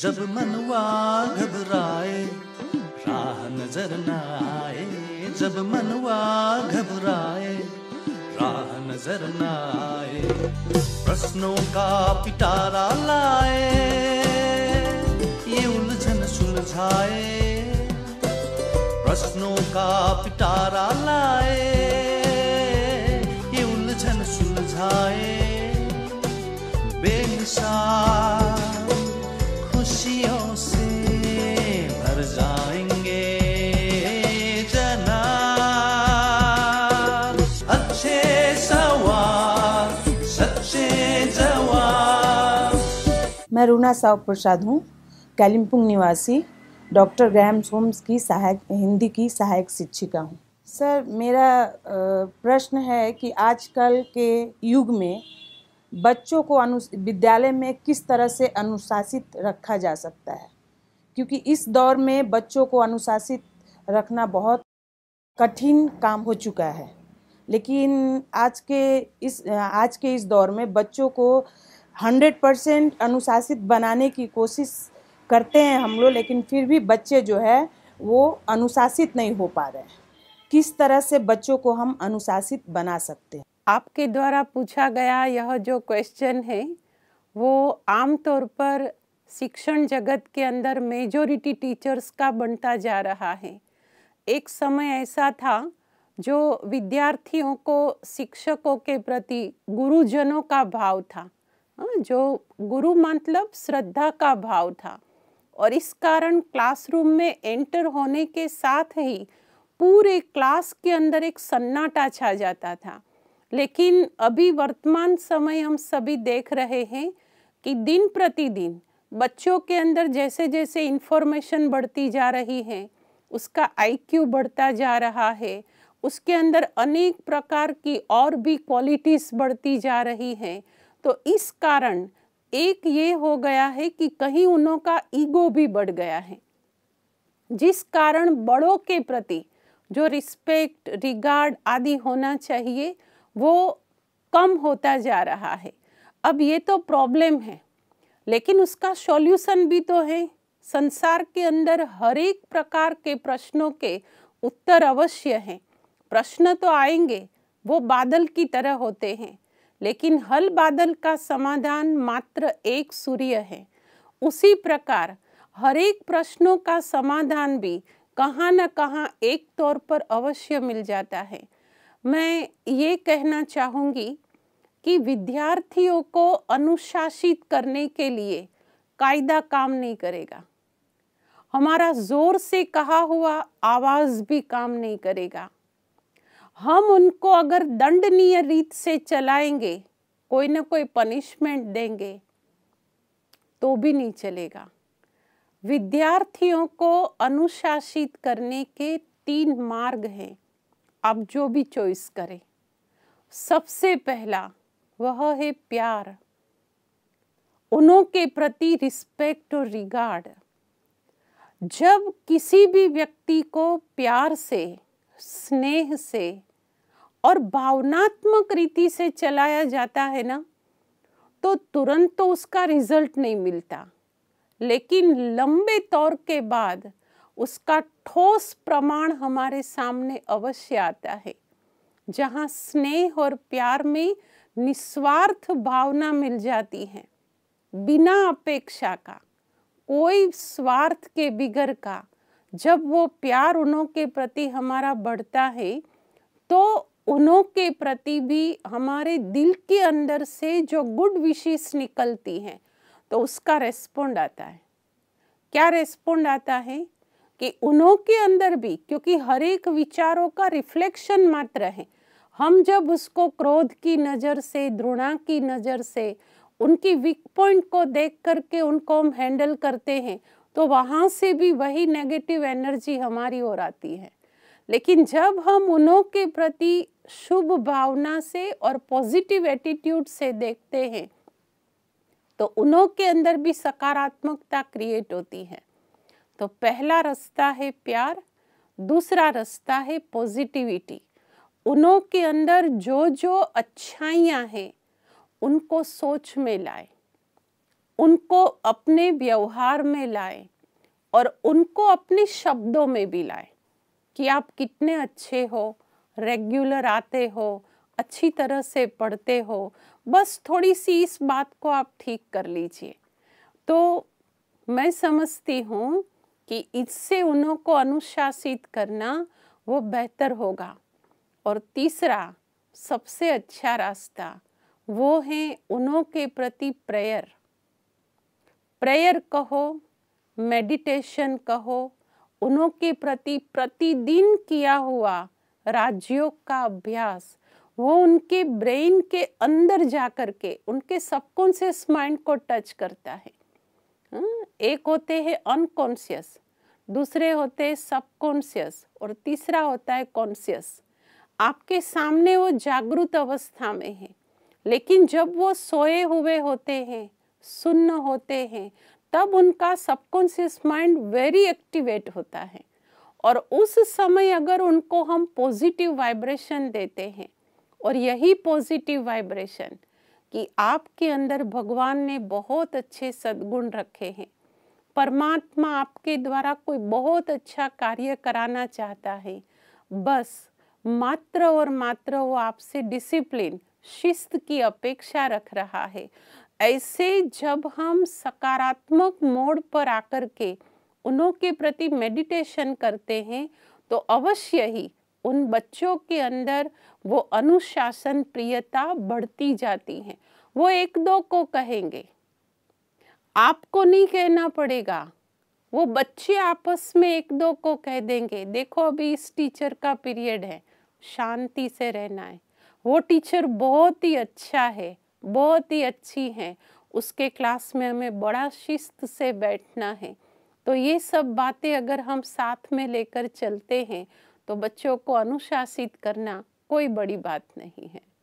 जब मनवा घबराए राह नजर न आए जब मनवा घबराए राह नजर न आए प्रश्नों का पिटारा लाए ये उलझन सुलझाए प्रश्नों का पिटारा लाए मैं रूना साव प्रसाद हूँ कैलिम्पुंग निवासी डॉक्टर ग्रैम्स होम्स की सहायक हिंदी की सहायक शिक्षिका हूँ सर मेरा प्रश्न है कि आजकल के युग में बच्चों को अनु विद्यालय में किस तरह से अनुशासित रखा जा सकता है क्योंकि इस दौर में बच्चों को अनुशासित रखना बहुत कठिन काम हो चुका है लेकिन आज के इस आज के इस दौर में बच्चों को हंड्रेड परसेंट अनुशासित बनाने की कोशिश करते हैं हम लोग लेकिन फिर भी बच्चे जो है वो अनुशासित नहीं हो पा रहे हैं किस तरह से बच्चों को हम अनुशासित बना सकते हैं आपके द्वारा पूछा गया यह जो क्वेश्चन है वो आमतौर पर शिक्षण जगत के अंदर मेजोरिटी टीचर्स का बनता जा रहा है एक समय ऐसा था जो विद्यार्थियों को शिक्षकों के प्रति गुरुजनों का भाव था हाँ, जो गुरु मतलब श्रद्धा का भाव था और इस कारण क्लासरूम में एंटर होने के साथ ही पूरे क्लास के अंदर एक सन्नाटा छा जाता था लेकिन अभी वर्तमान समय हम सभी देख रहे हैं कि दिन प्रतिदिन बच्चों के अंदर जैसे जैसे इन्फॉर्मेशन बढ़ती जा रही है उसका आईक्यू बढ़ता जा रहा है उसके अंदर अनेक प्रकार की और भी क्वालिटीज़ बढ़ती जा रही हैं तो इस कारण एक ये हो गया है कि कहीं उनका ईगो भी बढ़ गया है जिस कारण बड़ों के प्रति जो रिस्पेक्ट रिगार्ड आदि होना चाहिए वो कम होता जा रहा है अब ये तो प्रॉब्लम है लेकिन उसका सॉल्यूशन भी तो है संसार के अंदर हर एक प्रकार के प्रश्नों के उत्तर अवश्य हैं प्रश्न तो आएंगे वो बादल की तरह होते हैं लेकिन हल बादल का समाधान मात्र एक सूर्य है उसी प्रकार हर एक प्रश्नों का समाधान भी कहाँ न कहाँ एक तौर पर अवश्य मिल जाता है मैं ये कहना चाहूँगी कि विद्यार्थियों को अनुशासित करने के लिए कायदा काम नहीं करेगा हमारा जोर से कहा हुआ आवाज़ भी काम नहीं करेगा हम उनको अगर दंडनीय रीत से चलाएंगे कोई ना कोई पनिशमेंट देंगे तो भी नहीं चलेगा विद्यार्थियों को अनुशासित करने के तीन मार्ग हैं आप जो भी चॉइस करें सबसे पहला वह है प्यार उनों के प्रति रिस्पेक्ट और रिगार्ड जब किसी भी व्यक्ति को प्यार से स्नेह से और भावनात्मक रीति से चलाया जाता है ना तो तुरंत तो उसका रिजल्ट नहीं मिलता लेकिन लंबे तौर के बाद उसका ठोस प्रमाण हमारे सामने अवश्य आता है जहाँ स्नेह और प्यार में निस्वार्थ भावना मिल जाती है बिना अपेक्षा का कोई स्वार्थ के बिगर का जब वो प्यार उनों के प्रति हमारा बढ़ता है तो उन्हों के प्रति भी हमारे दिल के अंदर से जो गुड विशेष निकलती हैं तो उसका रेस्पोंड आता है क्या रेस्पोंड आता है कि उन्हों के अंदर भी क्योंकि हर एक विचारों का रिफ्लेक्शन मात्र है हम जब उसको क्रोध की नज़र से द्रोणा की नज़र से उनकी वीक पॉइंट को देख करके उनको हम हैंडल करते हैं तो वहाँ से भी वही नेगेटिव एनर्जी हमारी ओर आती है लेकिन जब हम उनों के प्रति शुभ भावना से और पॉजिटिव एटीट्यूड से देखते हैं तो उनों के अंदर भी सकारात्मकता क्रिएट होती है तो पहला रास्ता है प्यार दूसरा रास्ता है पॉजिटिविटी उनों के अंदर जो जो अच्छाइयाँ हैं उनको सोच में लाए उनको अपने व्यवहार में लाए और उनको अपने शब्दों में भी लाए कि आप कितने अच्छे हो रेगुलर आते हो अच्छी तरह से पढ़ते हो बस थोड़ी सी इस बात को आप ठीक कर लीजिए तो मैं समझती हूँ कि इससे उन्हों को अनुशासित करना वो बेहतर होगा और तीसरा सबसे अच्छा रास्ता वो है उन्हों के प्रति प्रेयर प्रेयर कहो मेडिटेशन कहो उन्हों के प्रति प्रतिदिन किया हुआ राज्यों का अभ्यास वो उनके ब्रेन के अंदर जा कर के उनके सबकॉन्शियस माइंड को टच करता है हम्म, एक होते हैं अनकॉन्सियस दूसरे होते हैं सबकॉन्सियस और तीसरा होता है कॉन्शियस आपके सामने वो जागृत अवस्था में है लेकिन जब वो सोए हुए होते हैं सुन्न होते हैं तब उनका सबकॉन्सियस माइंड वेरी एक्टिवेट होता है और उस समय अगर उनको हम पॉजिटिव वाइब्रेशन देते हैं और यही पॉजिटिव वाइब्रेशन कि आपके अंदर भगवान ने बहुत अच्छे सद्गुण रखे हैं परमात्मा आपके द्वारा कोई बहुत अच्छा कार्य कराना चाहता है बस मात्र और मात्र वो आपसे डिसिप्लिन शिस्त की अपेक्षा रख रहा है ऐसे जब हम सकारात्मक मोड पर आकर के के प्रति मेडिटेशन करते हैं तो अवश्य ही उन बच्चों के अंदर वो अनुशासन प्रियता बढ़ती जाती है वो एक दो को कहेंगे आपको नहीं कहना पड़ेगा वो बच्चे आपस में एक दो को कह देंगे देखो अभी इस टीचर का पीरियड है शांति से रहना है वो टीचर बहुत ही अच्छा है बहुत ही अच्छी है उसके क्लास में हमें बड़ा शिस्त से बैठना है तो ये सब बातें अगर हम साथ में लेकर चलते हैं तो बच्चों को अनुशासित करना कोई बड़ी बात नहीं है